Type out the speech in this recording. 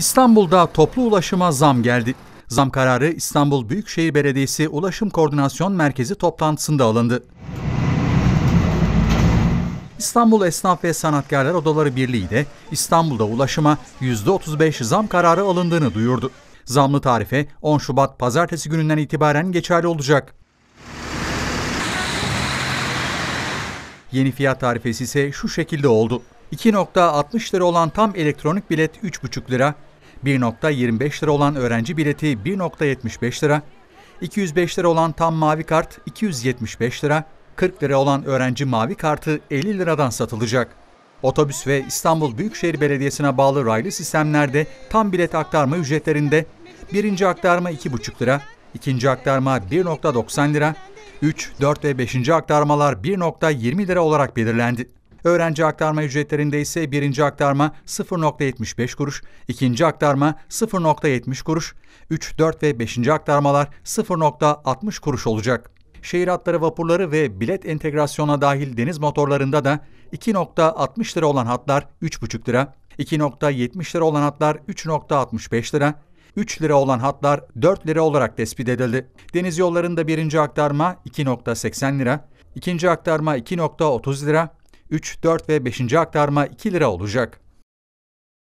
İstanbul'da toplu ulaşıma zam geldi. Zam kararı İstanbul Büyükşehir Belediyesi Ulaşım Koordinasyon Merkezi toplantısında alındı. İstanbul Esnaf ve Sanatkarlar Odaları Birliği de İstanbul'da ulaşıma %35 zam kararı alındığını duyurdu. Zamlı tarife 10 Şubat pazartesi gününden itibaren geçerli olacak. Yeni fiyat tarifesi ise şu şekilde oldu. 2.60 lira olan tam elektronik bilet 3.5 lira, 1.25 lira olan öğrenci bileti 1.75 lira, 205 lira olan tam mavi kart 275 lira, 40 lira olan öğrenci mavi kartı 50 liradan satılacak. Otobüs ve İstanbul Büyükşehir Belediyesi'ne bağlı raylı sistemlerde tam bilet aktarma ücretlerinde birinci aktarma 2,5 lira, ikinci aktarma 1.90 lira, 3, 4 ve 5. aktarmalar 1.20 lira olarak belirlendi. Öğrenci aktarma ücretlerinde ise birinci aktarma 0.75 kuruş, ikinci aktarma 0.70 kuruş, 3, 4 ve 5. aktarmalar 0.60 kuruş olacak. Şehir hatları vapurları ve bilet entegrasyona dahil deniz motorlarında da 2.60 lira olan hatlar 3.5 lira, 2.70 lira olan hatlar 3.65 lira, 3 lira olan hatlar 4 lira olarak tespit edildi. Deniz yollarında birinci aktarma 2.80 lira, ikinci aktarma 2.30 lira, 3, 4 ve 5. aktarma 2 lira olacak.